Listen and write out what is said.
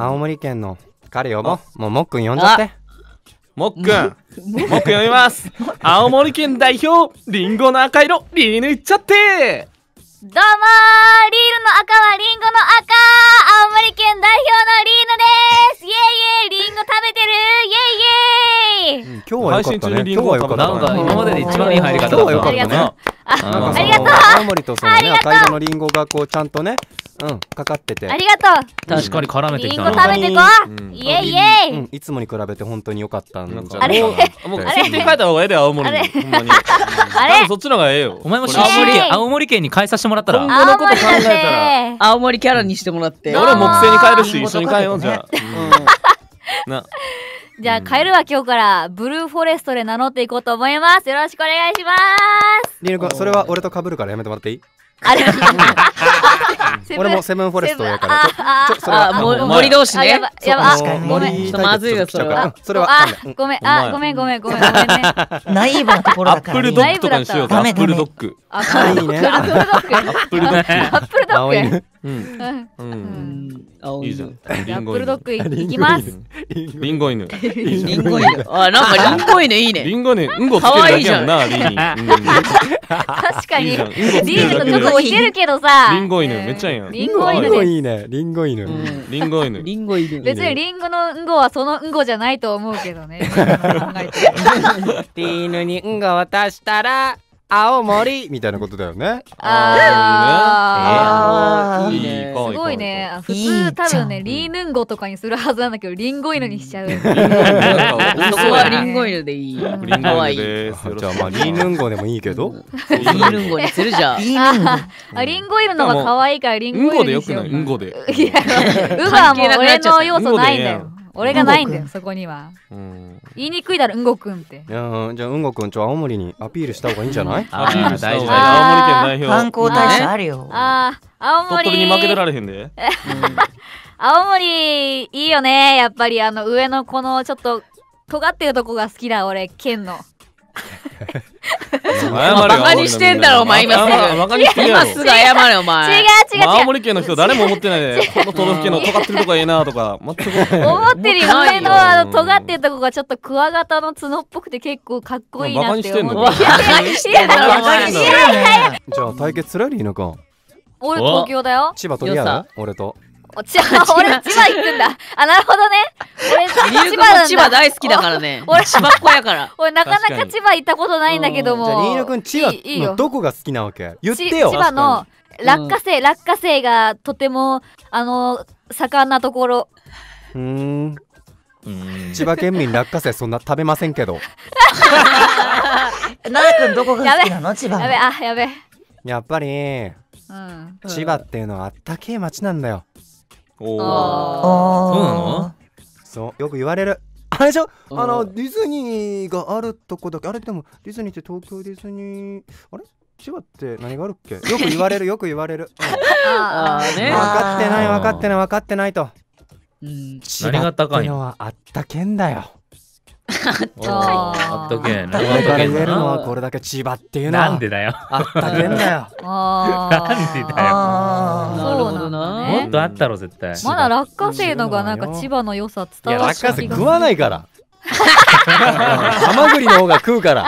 青森県の彼呼ぼもうもっくん呼んじゃってもっくんもっくん呼びます青森県代表りんごの赤色りーぬいっちゃってどうもリールの赤はリンゴの赤青森県代表のリーヌですイエイイエイリンゴ食べてるイエイイエイ、うん、今日はかったね今日はかった今までで一番いい入り方だった今日はかったねありがとう青森とそのね赤色のリンゴがこうちゃんとねうんかかっててありがとう確かに絡めてきたなリンゴ食べてこイエイイエイ、いつもに比べて本当に良かったんじゃないあれもう設定変えた方がええで青森あれ あれそっちの方がええよお前も青森青森県に変えさせてもらったら今後のこと考えたら青森キャラにしてもらって俺は木星に変えるし一緒に変えようじゃなじゃあ、帰るは今日からブルーフォレストで名乗っていこうと思います。よろしくお願いします。リルコ、それは俺と被るからやめてもらっていいあれ 俺もセブンフォレストやからちょちょそれはあ森同士ねやばやば森まずいよそれはそれはあごめんあごめんごめんごめんナイーブなところだからアップルドッグとかにしようアップルドッグアップルドッグアップルドッグドッグ。犬。うんうん。いいじゃん。リンゴ犬。ドッグいきます。リンゴ犬。リンゴ犬。あ、なんかリンゴ犬いいね。リンゴ犬、うんこつけるだけやんな、リー確かに。リーのとチョけるけどさ。リンゴ犬、めっちゃいいやん。リンゴ犬いいね。リンゴ犬。リンゴ犬。リンゴ犬。別にリンゴのうんごはそのうんごじゃないと思うけどね。考ーヌにうんこ渡したら。青森 みたいなことだよね。ああ、いいね。すごいね。普通多分ね、リーヌンゴとかにするはずなんだけど、リンゴ犬にしちゃう。そこはリンゴ犬でいい。リンゴ犬でい。じゃあまあ、リーヌンゴでもいいけど。リーヌンゴにするじゃん。あ、リンゴ犬の方が可愛いからリンゴ犬う。んごでよくないうんごで。うがもう俺の要素ないんだよ。俺がないんだよそこには、言いにくいだろうんごくんってじゃあうんごくんちょ青森にアピールした方がいいんじゃないアピール大事だ青森県代表観光大使あるよああ青森鳥取に負けてられへんで、青森いいよねやっぱりあの上のこのちょっと尖ってるとこが好きだ俺県の馬鹿にしてんだろお前今すぐ今すぐ謝れお前違う違う違う青森県の人誰も思ってないでこの都道府県の尖ってるとこええなとか全く思ってるよ俺のあの尖ってるとこがちょっとクワガタの角っぽくて結構かっこいいなって思ってバカにしてんだろバカにしてんだじゃあ対決するよいのか俺東京だよ千葉とりあえず俺と千葉、俺千葉行くんだ。あ、なるほどね。ミルクも千葉大好きだからね。俺千葉っ子やから。俺なかなか千葉行ったことないんだけども。じゃあ新くん千葉のどこが好きなわけ？言ってよ。千葉の落花生、落花生がとてもあの盛んなところ。うん。千葉県民落花生そんな食べませんけど。奈良くんどこが好きなの千葉？やべあやべ。やっぱり、千葉っていうのはあったけえ町なんだよ。おお。そうなの？そうよく言われるあれでしょあのディズニーがあるとこだけあれでもディズニーって東京ディズニーあれ千葉って何があるっけよく言われるよく言われる、ああね分かってない分かってない分かってないと何が高いのはあったけんだよあったけん。あったから言えるのはこれだけ千葉っていうなんでだよ。あったけんだよ。なんでだよ。そうなのもっとあったろ絶対。まだ落花生のがなんか千葉の良さ伝わる。落花生食わないから。ハマグリの方が食うから。